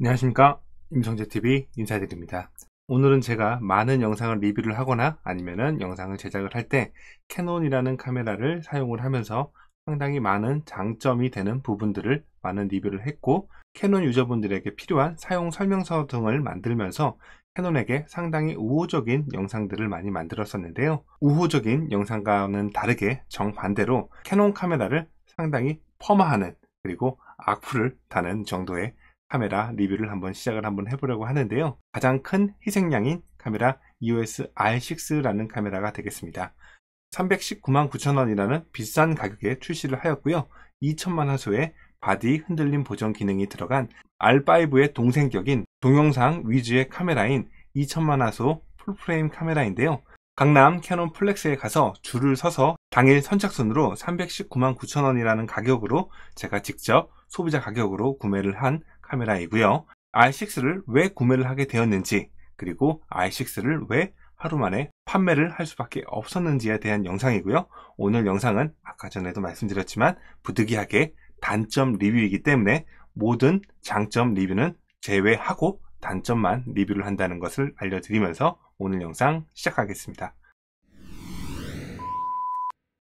안녕하십니까 임성재TV 인사드립니다 오늘은 제가 많은 영상을 리뷰를 하거나 아니면은 영상을 제작을 할 때 캐논이라는 카메라를 사용을 하면서 상당히 많은 장점이 되는 부분들을 많은 리뷰를 했고 캐논 유저분들에게 필요한 사용 설명서 등을 만들면서 캐논에게 상당히 우호적인 영상들을 많이 만들었었는데요. 우호적인 영상과는 다르게 정반대로 캐논 카메라를 상당히 퍼마하는 그리고 악플을 다는 정도의 카메라 리뷰를 한번 시작을 한번 해보려고 하는데요. 가장 큰 희생양인 카메라 EOS R6라는 카메라가 되겠습니다. 319만 9천원이라는 비싼 가격에 출시를 하였고요. 2천만화소에 바디 흔들림 보정 기능이 들어간 R5의 동생격인 동영상 위주의 카메라인 2천만 화소 풀프레임 카메라인데요. 강남 캐논 플렉스에 가서 줄을 서서 당일 선착순으로 319만 9천원이라는 가격으로 제가 직접 소비자 가격으로 구매를 한 카메라이고요. i6를 왜 구매를 하게 되었는지 그리고 i6를 왜 하루 만에 판매를 할 수밖에 없었는지에 대한 영상이고요. 오늘 영상은 아까 전에도 말씀드렸지만 부득이하게 단점 리뷰이기 때문에 모든 장점 리뷰는 제외하고 단점만 리뷰를 한다는 것을 알려드리면서 오늘 영상 시작하겠습니다.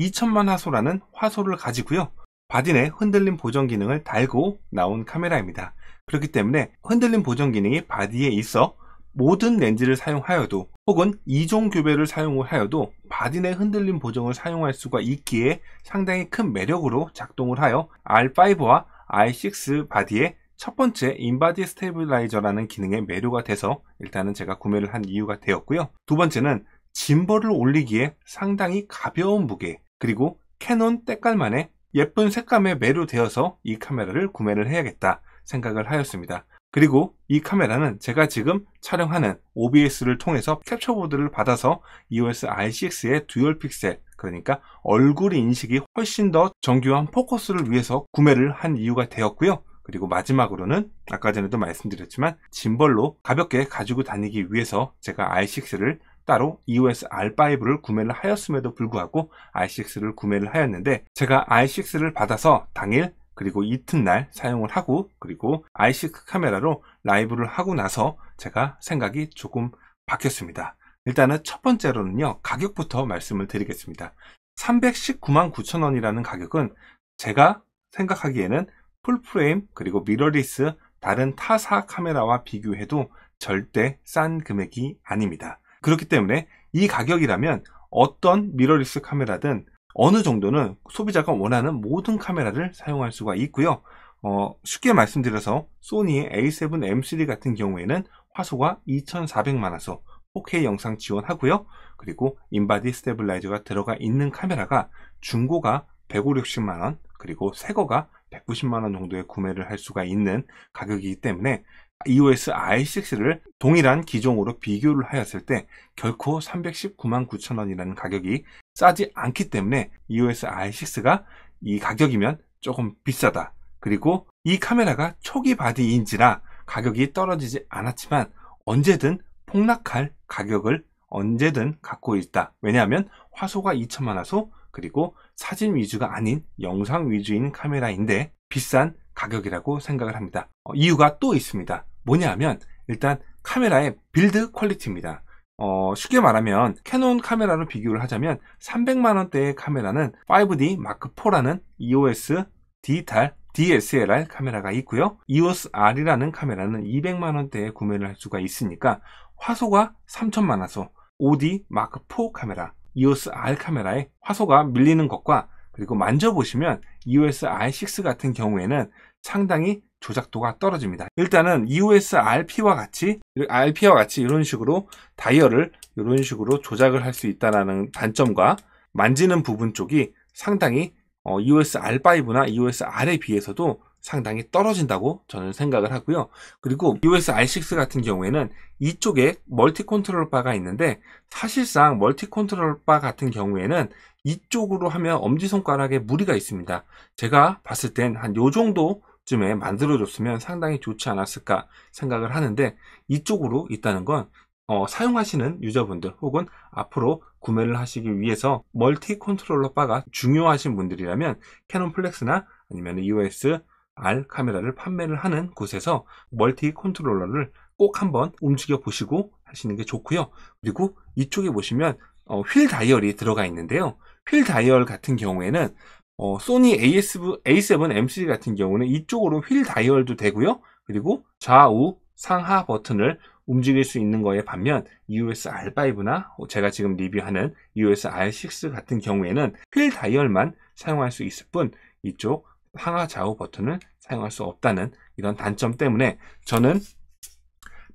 2천만 화소라는 화소를 가지고요. 바디에 흔들림 보정 기능을 달고 나온 카메라입니다. 그렇기 때문에 흔들림 보정 기능이 바디에 있어 모든 렌즈를 사용하여도 혹은 이종 교배를 사용하여도 바디 내 흔들림 보정을 사용할 수가 있기에 상당히 큰 매력으로 작동을 하여 R5와 R6 바디의 첫 번째 인바디 스테빌라이저라는 기능의 매료가 돼서 일단은 제가 구매를 한 이유가 되었고요. 두 번째는 짐벌을 올리기에 상당히 가벼운 무게 그리고 캐논 때깔만의 예쁜 색감에 매료되어서 이 카메라를 구매를 해야겠다 생각을 하였습니다. 그리고 이 카메라는 제가 지금 촬영하는 OBS를 통해서 캡처보드를 받아서 EOS R6의 듀얼 픽셀 그러니까 얼굴 인식이 훨씬 더 정교한 포커스를 위해서 구매를 한 이유가 되었고요. 그리고 마지막으로는 아까 전에도 말씀드렸지만 짐벌로 가볍게 가지고 다니기 위해서 제가 R6를 따로 EOS R5를 구매를 하였음에도 불구하고 R6를 구매를 하였는데 제가 R6를 받아서 당일 그리고 이튿날 사용을 하고 그리고 아이시크 카메라로 라이브를 하고 나서 제가 생각이 조금 바뀌었습니다. 일단은 첫 번째로는요 가격부터 말씀을 드리겠습니다. 319만 9천 원이라는 가격은 제가 생각하기에는 풀프레임 그리고 미러리스 다른 타사 카메라와 비교해도 절대 싼 금액이 아닙니다. 그렇기 때문에 이 가격이라면 어떤 미러리스 카메라든 어느 정도는 소비자가 원하는 모든 카메라를 사용할 수가 있고요. 어, 쉽게 말씀드려서 소니의 A7M3 같은 경우에는 화소가 2400만화소 4K 영상 지원하고요. 그리고 인바디 스테블라이저가 들어가 있는 카메라가 중고가 150만원 그리고 새거가 190만원 정도에 구매를 할 수가 있는 가격이기 때문에 EOS i6를 동일한 기종으로 비교를 하였을 때 결코 319만 9천원이라는 가격이 싸지 않기 때문에 EOS i6가 이 가격이면 조금 비싸다. 그리고 이 카메라가 초기 바디인지라 가격이 떨어지지 않았지만 언제든 폭락할 가격을 언제든 갖고 있다. 왜냐하면 화소가 2천만 화소 그리고 사진 위주가 아닌 영상 위주인 카메라인데 비싼 가격이라고 생각을 합니다. 어, 이유가 또 있습니다. 뭐냐면 하 일단 카메라의 빌드 퀄리티입니다. 어, 쉽게 말하면 캐논 카메라로 비교를 하자면 300만원대의 카메라는 5D m a 마크4라는 EOS 디지털 DSLR 카메라가 있고요. EOS R이라는 카메라는 200만원대에 구매를 할 수가 있으니까 화소가 3천만화소 5D m a 마크4 카메라 EOS R 카메라에 화소가 밀리는 것과 그리고 만져보시면 EOS R6 같은 경우에는 상당히 조작도가 떨어집니다. 일단은 EOS-RP와 같이 RP와 같이 이런 식으로 다이얼을 이런 식으로 조작을 할 수 있다는 단점과 만지는 부분 쪽이 상당히 어, EOS-R5나 EOS-R에 비해서도 상당히 떨어진다고 저는 생각을 하고요. 그리고 EOS-R6 같은 경우에는 이쪽에 멀티 컨트롤 바가 있는데 사실상 멀티 컨트롤 바 같은 경우에는 이쪽으로 하면 엄지손가락에 무리가 있습니다. 제가 봤을 땐한요 정도 쯤에 만들어줬으면 상당히 좋지 않았을까 생각을 하는데 이쪽으로 있다는 건 어, 사용하시는 유저분들 혹은 앞으로 구매를 하시기 위해서 멀티 컨트롤러 바가 중요하신 분들이라면 캐논 플렉스나 아니면 EOS R 카메라를 판매를 하는 곳에서 멀티 컨트롤러를 꼭 한번 움직여 보시고 하시는 게 좋고요. 그리고 이쪽에 보시면 어, 휠 다이얼이 들어가 있는데요. 휠 다이얼 같은 경우에는 어, 소니 AS, v A7M3 같은 경우는 이쪽으로 휠 다이얼도 되고요. 그리고 좌우 상하 버튼을 움직일 수 있는 거에 반면 EOS R5나 제가 지금 리뷰하는 EOS R6 같은 경우에는 휠 다이얼만 사용할 수 있을 뿐 이쪽 상하 좌우 버튼을 사용할 수 없다는 이런 단점 때문에 저는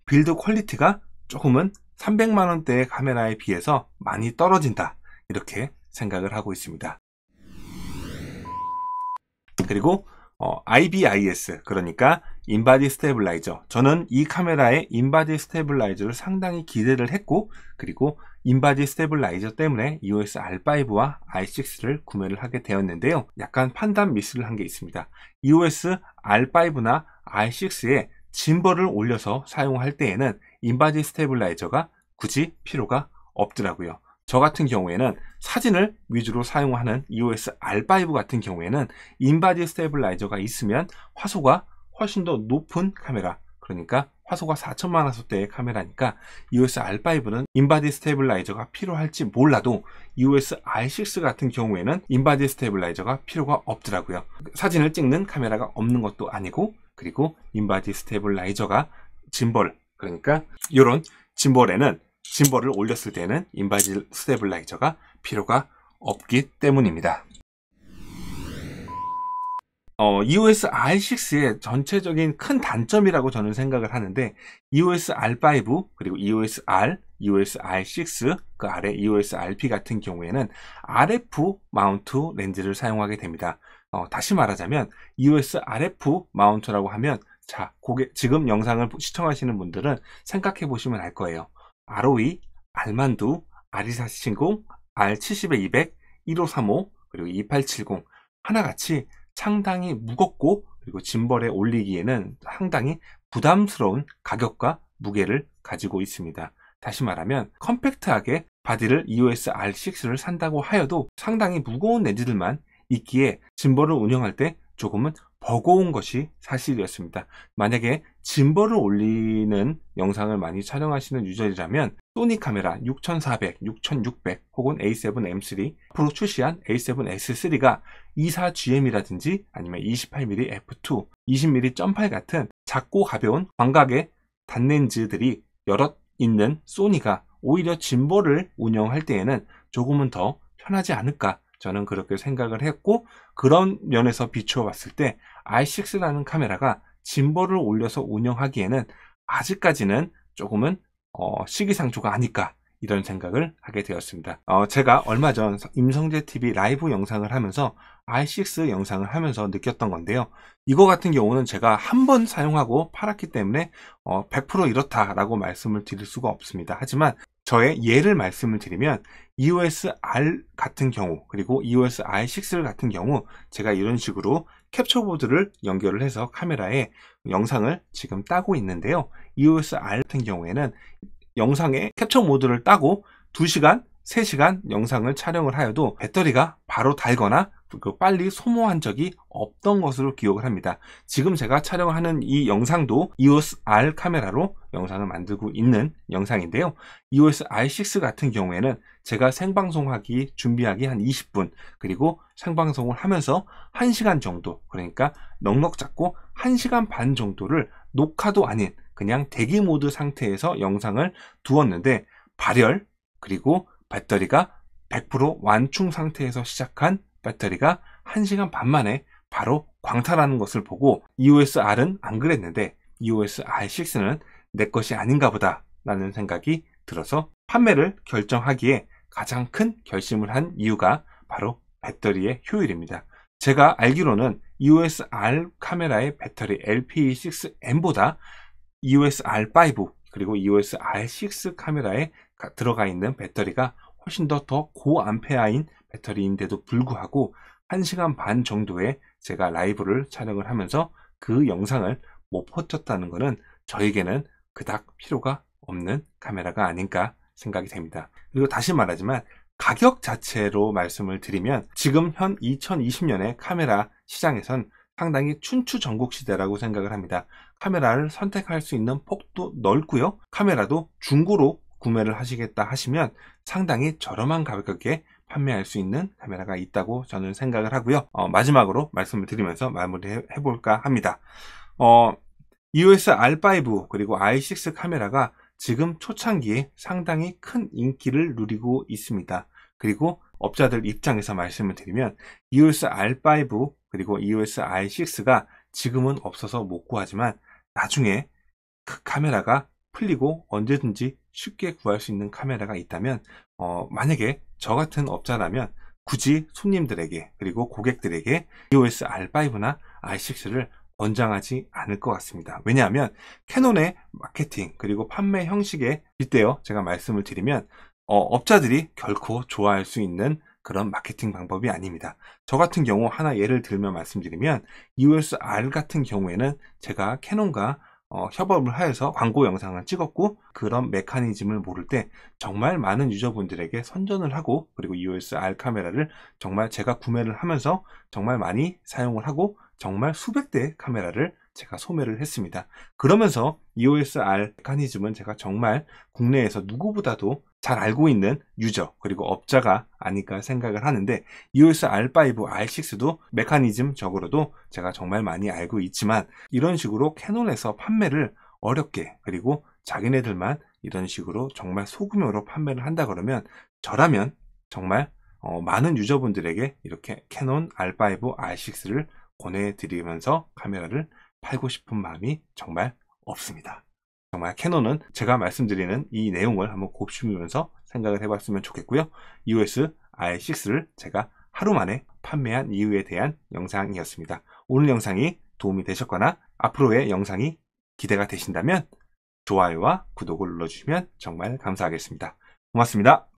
빌드 퀄리티가 조금은 300만원대의 카메라에 비해서 많이 떨어진다 이렇게 생각을 하고 있습니다. 그리고 어, IBIS 그러니까 인바디 스테블라이저 저는 이 카메라의 인바디 스테블라이저를 상당히 기대를 했고 그리고 인바디 스테블라이저 때문에 EOS R5와 i6를 구매를 하게 되었는데요 약간 판단 미스를 한 게 있습니다 EOS R5나 i6에 짐벌을 올려서 사용할 때에는 인바디 스테블라이저가 굳이 필요가 없더라고요 저 같은 경우에는 사진을 위주로 사용하는 EOS R5 같은 경우에는 인바디 스테이블라이저가 있으면 화소가 훨씬 더 높은 카메라 그러니까 화소가 4천만 화소대의 카메라니까 EOS R5는 인바디 스테이블라이저가 필요할지 몰라도 EOS R6 같은 경우에는 인바디 스테이블라이저가 필요가 없더라고요 사진을 찍는 카메라가 없는 것도 아니고 그리고 인바디 스테이블라이저가 짐벌 그러니까 이런 짐벌에는 짐벌을 올렸을 때는 인바질 스테블라이저가 필요가 없기 때문입니다. 어, EOS R6의 전체적인 큰 단점이라고 저는 생각을 하는데 EOS R5 그리고 EOS R, EOS R6 그 아래 EOS RP 같은 경우에는 RF 마운트 렌즈를 사용하게 됩니다. 어, 다시 말하자면 EOS RF 마운트라고 하면 자, 고객, 지금 영상을 시청하시는 분들은 생각해 보시면 알 거예요. ROE, 알만두, 아리사 시신공, r 7 0의 200, 1535, 그리고 2870 하나같이 상당히 무겁고 그리고 짐벌에 올리기에는 상당히 부담스러운 가격과 무게를 가지고 있습니다. 다시 말하면 컴팩트하게 바디를 EOS R6를 산다고 하여도 상당히 무거운 렌즈들만 있기에 짐벌을 운영할 때 조금은 버거운 것이 사실이었습니다. 만약에 짐벌을 올리는 영상을 많이 촬영하시는 유저이라면 소니 카메라 6400, 6600 혹은 A7M3 앞으로 출시한 A7S3가 24GM이라든지 아니면 28mm f2, 20mm 점팔 같은 작고 가벼운 광각의 단렌즈들이 여럿 있는 소니가 오히려 짐벌을 운영할 때에는 조금은 더 편하지 않을까 저는 그렇게 생각을 했고 그런 면에서 비추어 봤을 때 i6라는 카메라가 짐벌을 올려서 운영하기에는 아직까지는 조금은 어, 시기상조가 아닐까 이런 생각을 하게 되었습니다. 어, 제가 얼마 전 임성재 TV 라이브 영상을 하면서 i6 영상을 하면서 느꼈던 건데요. 이거 같은 경우는 제가 한번 사용하고 팔았기 때문에 어, 100% 이렇다라고 말씀을 드릴 수가 없습니다. 하지만 저의 예를 말씀을 드리면 EOS R 같은 경우 그리고 EOS R6 같은 경우 제가 이런 식으로 캡처보드를 연결을 해서 카메라에 영상을 지금 따고 있는데요 EOS R 같은 경우에는 영상에 캡처 모드를 따고 2시간 3시간 영상을 촬영을 하여도 배터리가 바로 달거나 그 빨리 소모한 적이 없던 것으로 기억을 합니다. 지금 제가 촬영하는 이 영상도 EOS R 카메라로 영상을 만들고 있는 영상인데요. EOS R6 같은 경우에는 제가 생방송하기 준비하기 한 20분 그리고 생방송을 하면서 1시간 정도 그러니까 넉넉 잡고 1시간 반 정도를 녹화도 아닌 그냥 대기 모드 상태에서 영상을 두었는데 발열 그리고 배터리가 100% 완충 상태에서 시작한 배터리가 1시간 반 만에 바로 광탈하는 것을 보고 EOS R은 안 그랬는데 EOS R6는 내 것이 아닌가 보다 라는 생각이 들어서 판매를 결정하기에 가장 큰 결심을 한 이유가 바로 배터리의 효율입니다. 제가 알기로는 EOS R 카메라의 배터리 LP6M보다 EOS R5 그리고 EOS R6 카메라에 들어가 있는 배터리가 훨씬 더 더 고암페아인 배터리인데도 불구하고 1시간 반정도에 제가 라이브를 촬영을 하면서 그 영상을 못 퍼쳤다는 것은 저에게는 그닥 필요가 없는 카메라가 아닌가 생각이 됩니다. 그리고 다시 말하지만 가격 자체로 말씀을 드리면 지금 현 2020년의 카메라 시장에선 상당히 춘추전국 시대라고 생각을 합니다. 카메라를 선택할 수 있는 폭도 넓고요. 카메라도 중고로 구매를 하시겠다 하시면 상당히 저렴한 가격에 판매할 수 있는 카메라가 있다고 저는 생각을 하고요. 어, 마지막으로 말씀을 드리면서 마무리해 볼까 합니다. 어, EOS R5 그리고 i6 카메라가 지금 초창기에 상당히 큰 인기를 누리고 있습니다. 그리고 업자들 입장에서 말씀을 드리면 EOS R5 그리고 EOS i6가 지금은 없어서 못 구하지만 나중에 그 카메라가 풀리고 언제든지 쉽게 구할 수 있는 카메라가 있다면 어, 만약에 저 같은 업자라면 굳이 손님들에게 그리고 고객들에게 EOS R5나 R6를 권장하지 않을 것 같습니다. 왜냐하면 캐논의 마케팅 그리고 판매 형식에 빗대어 제가 말씀을 드리면 어, 업자들이 결코 좋아할 수 있는 그런 마케팅 방법이 아닙니다. 저 같은 경우 하나 예를 들면 말씀드리면 EOS R 같은 경우에는 제가 캐논과 어, 협업을 하여서 광고 영상을 찍었고 그런 메커니즘을 모를 때 정말 많은 유저분들에게 선전을 하고 그리고 EOS R 카메라를 정말 제가 구매를 하면서 정말 많이 사용을 하고 정말 수백 대의 카메라를 제가 소매를 했습니다. 그러면서 EOS R 메커니즘은 제가 정말 국내에서 누구보다도 잘 알고 있는 유저 그리고 업자가 아닐까 생각을 하는데 EOS R5, R6도 메커니즘적으로도 제가 정말 많이 알고 있지만 이런 식으로 캐논에서 판매를 어렵게 그리고 자기네들만 이런 식으로 정말 소규모로 판매를 한다 그러면 저라면 정말 어, 많은 유저분들에게 이렇게 캐논 R5, R6를 권해드리면서 카메라를 팔고 싶은 마음이 정말 없습니다. 정말 캐논은 제가 말씀드리는 이 내용을 한번 곱씹으면서 생각을 해봤으면 좋겠고요. EOS R6를 제가 하루 만에 판매한 이유에 대한 영상이었습니다. 오늘 영상이 도움이 되셨거나 앞으로의 영상이 기대가 되신다면 좋아요와 구독을 눌러주시면 정말 감사하겠습니다. 고맙습니다.